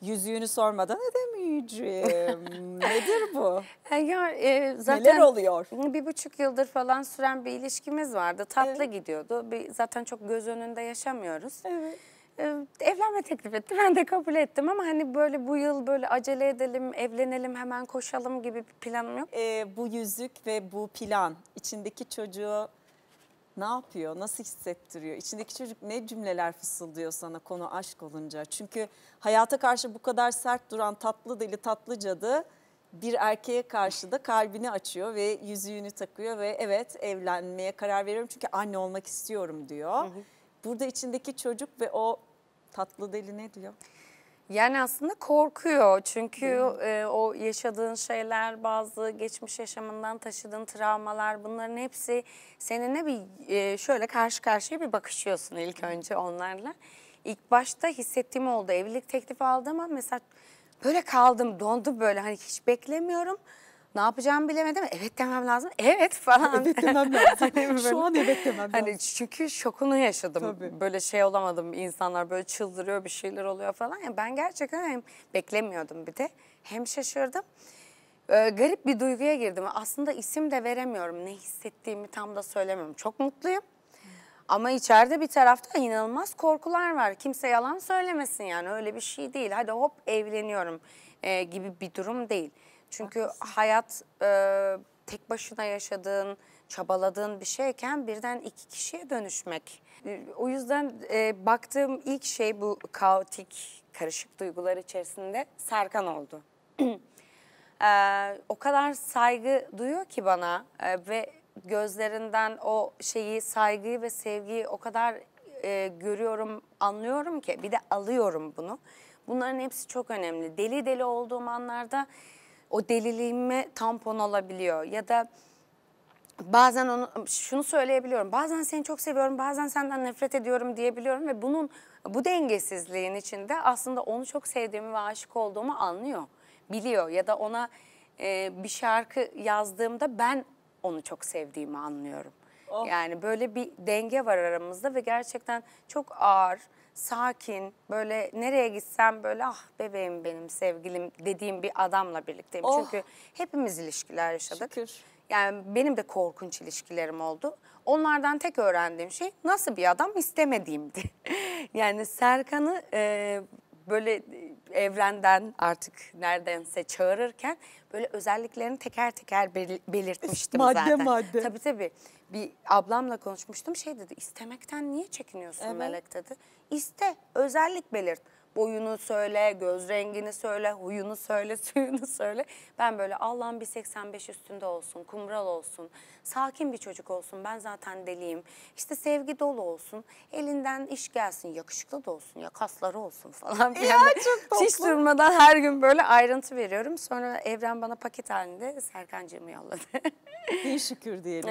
Yüzüğünü sormadan edemeyeceğim. Nedir bu? E, ya, e, zaten Neler oluyor? Bir buçuk yıldır falan süren bir ilişkimiz vardı. Tatlı evet. gidiyordu. Bir, zaten çok göz önünde yaşamıyoruz. Evet e, evlenme teklif etti. Ben de kabul ettim ama hani böyle bu yıl böyle acele edelim, evlenelim, hemen koşalım gibi bir planım yok. E, bu yüzük ve bu plan içindeki çocuğu ne yapıyor, nasıl hissettiriyor? İçindeki çocuk ne cümleler fısıldıyor sana konu aşk olunca? Çünkü hayata karşı bu kadar sert duran tatlı deli tatlı cadı bir erkeğe karşı da kalbini açıyor ve yüzüğünü takıyor ve evet evlenmeye karar veriyorum çünkü anne olmak istiyorum diyor. Hı hı. Burada içindeki çocuk ve o tatlı deli ne diyor? Yani aslında korkuyor çünkü e, o yaşadığın şeyler bazı geçmiş yaşamından taşıdığın travmalar bunların hepsi seninle bir e, şöyle karşı karşıya bir bakışıyorsun ilk önce onlarla. İlk başta hissettiğim oldu evlilik teklifi aldım ama mesela böyle kaldım dondum böyle hani hiç beklemiyorum ne yapacağımı bilemedim. Evet demem lazım. Evet falan. Evet demem lazım. Hani Şu an evet demem hani lazım. Hani çünkü şokunu yaşadım. Tabii. Böyle şey olamadım. İnsanlar böyle çıldırıyor bir şeyler oluyor falan. Yani ben gerçekten hem beklemiyordum bir de hem şaşırdım. Ee, garip bir duyguya girdim. Aslında isim de veremiyorum. Ne hissettiğimi tam da söylemiyorum. Çok mutluyum. Ama içeride bir tarafta inanılmaz korkular var. Kimse yalan söylemesin yani öyle bir şey değil. Hadi hop evleniyorum e, gibi bir durum değil. Çünkü Haklısın. hayat e, tek başına yaşadığın, çabaladığın bir şeyken birden iki kişiye dönüşmek. E, o yüzden e, baktığım ilk şey bu kaotik, karışık duygular içerisinde Serkan oldu. e, o kadar saygı duyuyor ki bana e, ve gözlerinden o şeyi, saygıyı ve sevgiyi o kadar e, görüyorum, anlıyorum ki bir de alıyorum bunu. Bunların hepsi çok önemli. Deli deli olduğum anlarda o deliliğime tampon olabiliyor. Ya da bazen onu şunu söyleyebiliyorum. Bazen seni çok seviyorum, bazen senden nefret ediyorum diyebiliyorum ve bunun bu dengesizliğin içinde aslında onu çok sevdiğimi ve aşık olduğumu anlıyor, biliyor ya da ona e, bir şarkı yazdığımda ben onu çok sevdiğimi anlıyorum. Oh. Yani böyle bir denge var aramızda ve gerçekten çok ağır, sakin, böyle nereye gitsem böyle ah bebeğim benim, sevgilim dediğim bir adamla birlikteyim. Oh. Çünkü hepimiz ilişkiler yaşadık. Şükür. Yani benim de korkunç ilişkilerim oldu. Onlardan tek öğrendiğim şey nasıl bir adam istemediğimdi. yani Serkan'ı e, böyle evrenden artık neredense çağırırken böyle özelliklerini teker teker belirtmiştim madde zaten. Madde madde. Tabii tabii. Bir ablamla konuşmuştum şey dedi istemekten niye çekiniyorsun evet. Melek dedi. İste özellik belirt boyunu söyle, göz rengini söyle, huyunu söyle, suyunu söyle. Ben böyle Allah'ım bir 85 üstünde olsun, kumral olsun, sakin bir çocuk olsun. Ben zaten deliyim. İşte sevgi dolu olsun, elinden iş gelsin, yakışıklı da olsun, ya kasları olsun falan. Ya yani çok Hiç durmadan her gün böyle ayrıntı veriyorum. Sonra Evren bana paket halinde Serkan'cığımı yolladı. İyi şükür diyelim.